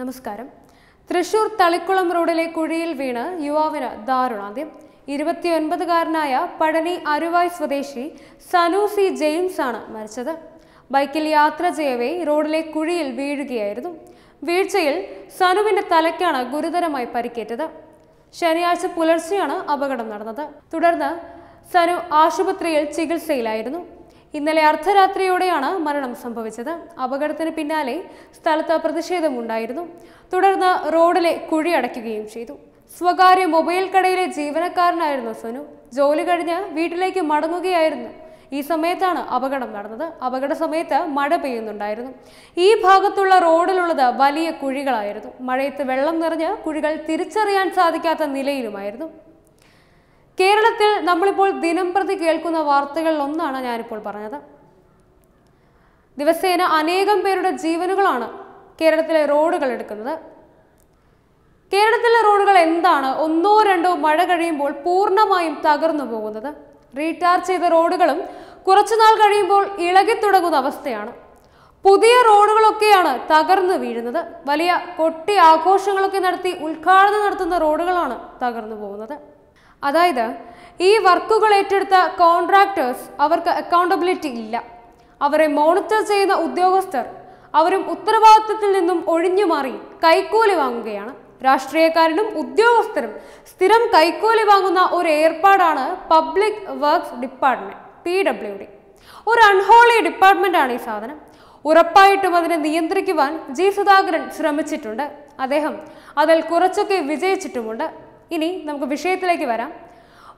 നമസ്കാരം തൃശൂർ തളിക്കുളം റോഡിലെ കുഴിയിൽ വീണ് യുവാവിന് ദാരുണാന്ത്യം ഇരുപത്തിയൊൻപതുകാരനായ പടനി അരുവായ് സ്വദേശി സനു സി ജെയിംസ് ആണ് മരിച്ചത് ബൈക്കിൽ യാത്ര ചെയ്യവേ റോഡിലെ കുഴിയിൽ വീഴുകയായിരുന്നു വീഴ്ചയിൽ സനുവിന്റെ തലയ്ക്കാണ് ഗുരുതരമായി പരിക്കേറ്റത് ശനിയാഴ്ച പുലർച്ചെയാണ് അപകടം നടന്നത് തുടർന്ന് സനു ആശുപത്രിയിൽ ചികിത്സയിലായിരുന്നു ഇന്നലെ അർദ്ധരാത്രിയോടെയാണ് മരണം സംഭവിച്ചത് അപകടത്തിന് പിന്നാലെ സ്ഥലത്ത് പ്രതിഷേധമുണ്ടായിരുന്നു തുടർന്ന് റോഡിലെ കുഴി അടയ്ക്കുകയും ചെയ്തു സ്വകാര്യ മൊബൈൽ കടയിലെ ജീവനക്കാരനായിരുന്നു സനു ജോലി കഴിഞ്ഞ് വീട്ടിലേക്ക് മടങ്ങുകയായിരുന്നു ഈ സമയത്താണ് അപകടം നടന്നത് അപകട സമയത്ത് മഴ പെയ്യുന്നുണ്ടായിരുന്നു ഈ ഭാഗത്തുള്ള റോഡിലുള്ളത് വലിയ കുഴികളായിരുന്നു മഴയത്ത് വെള്ളം നിറഞ്ഞ് കുഴികൾ തിരിച്ചറിയാൻ സാധിക്കാത്ത നിലയിലുമായിരുന്നു കേരളത്തിൽ നമ്മളിപ്പോൾ ദിനം പ്രതി കേൾക്കുന്ന വാർത്തകളിൽ ഒന്നാണ് ഞാനിപ്പോൾ പറഞ്ഞത് ദിവസേന അനേകം പേരുടെ ജീവനുകളാണ് കേരളത്തിലെ റോഡുകൾ എടുക്കുന്നത് കേരളത്തിലെ റോഡുകൾ എന്താണ് ഒന്നോ രണ്ടോ മഴ കഴിയുമ്പോൾ പൂർണ്ണമായും തകർന്നു പോകുന്നത് റീടാർ ചെയ്ത റോഡുകളും കുറച്ചുനാൾ കഴിയുമ്പോൾ ഇളകിത്തുടങ്ങുന്ന അവസ്ഥയാണ് പുതിയ റോഡുകളൊക്കെയാണ് തകർന്നു വീഴുന്നത് വലിയ കൊട്ടി ആഘോഷങ്ങളൊക്കെ നടത്തി ഉദ്ഘാടനം നടത്തുന്ന റോഡുകളാണ് തകർന്നു പോകുന്നത് അതായത് ഈ വർക്കുകൾ ഏറ്റെടുത്ത കോൺട്രാക്ടേഴ്സ് അവർക്ക് അക്കൗണ്ടബിലിറ്റി ഇല്ല അവരെ മോണിറ്റർ ചെയ്യുന്ന ഉദ്യോഗസ്ഥർ അവരും ഉത്തരവാദിത്തത്തിൽ നിന്നും ഒഴിഞ്ഞു മാറി കൈക്കൂലി വാങ്ങുകയാണ് രാഷ്ട്രീയക്കാരനും ഉദ്യോഗസ്ഥരും സ്ഥിരം കൈക്കൂലി വാങ്ങുന്ന ഒരു ഏർപ്പാടാണ് public works department P W D ഒരു അൺഹോളി ആണ് ഈ സാധനം ഉറപ്പായിട്ടും അതിനെ നിയന്ത്രിക്കുവാൻ ജി സുധാകരൻ ശ്രമിച്ചിട്ടുണ്ട് അദ്ദേഹം അതിൽ കുറച്ചൊക്കെ വിജയിച്ചിട്ടുമുണ്ട് ഇനി നമുക്ക് വിഷയത്തിലേക്ക് വരാം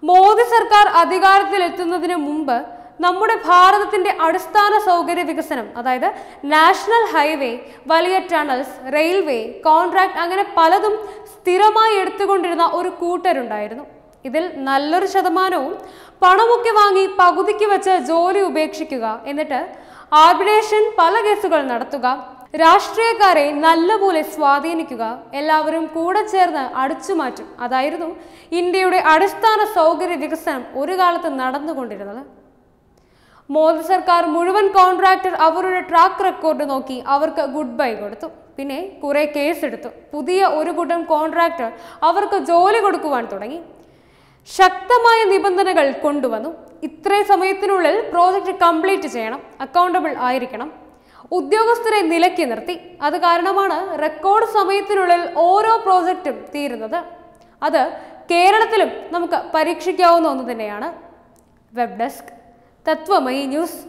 മോദി സർക്കാർ അധികാരത്തിലെത്തുന്നതിന് മുമ്പ് നമ്മുടെ ഭാരതത്തിന്റെ അടിസ്ഥാന സൗകര്യ വികസനം അതായത് നാഷണൽ ഹൈവേ വലിയ ടണൽസ് റെയിൽവേ കോൺട്രാക്ട് അങ്ങനെ പലതും സ്ഥിരമായി എടുത്തുകൊണ്ടിരുന്ന ഒരു കൂട്ടരുണ്ടായിരുന്നു ഇതിൽ നല്ലൊരു ശതമാനവും പണമൊക്കെ വാങ്ങി പകുതിക്ക് വെച്ച് ജോലി ഉപേക്ഷിക്കുക എന്നിട്ട് ആർബിഡേഷൻ പല കേസുകൾ നടത്തുക രാഷ്ട്രീയക്കാരെ നല്ലപോലെ സ്വാധീനിക്കുക എല്ലാവരും കൂടെ ചേർന്ന് അടിച്ചുമാറ്റും അതായിരുന്നു ഇന്ത്യയുടെ അടിസ്ഥാന സൗകര്യ വികസനം ഒരു കാലത്ത് നടന്നുകൊണ്ടിരുന്നത് മോദി സർക്കാർ മുഴുവൻ കോൺട്രാക്ടർ അവരുടെ ട്രാക്ക് റെക്കോർഡ് നോക്കി അവർക്ക് ഗുഡ് ബൈ കൊടുത്തു പിന്നെ കേസ് കേസെടുത്തു പുതിയ ഒരു കൂട്ടം കോൺട്രാക്ടർ അവർക്ക് ജോലി കൊടുക്കുവാൻ തുടങ്ങി ശക്തമായ നിബന്ധനകൾ കൊണ്ടുവന്നു ഇത്രയും സമയത്തിനുള്ളിൽ പ്രോജക്റ്റ് കംപ്ലീറ്റ് ചെയ്യണം അക്കൗണ്ടബിൾ ആയിരിക്കണം ഉദ്യോഗസ്ഥരെ നിലയ്ക്ക് നിർത്തി അത് കാരണമാണ് റെക്കോർഡ് സമയത്തിനുള്ളിൽ ഓരോ പ്രോജക്റ്റും തീരുന്നത് അത് കേരളത്തിലും നമുക്ക് പരീക്ഷിക്കാവുന്ന ഒന്ന് തന്നെയാണ് വെബ് ഡെസ്ക് തത്വമയി ന്യൂസ്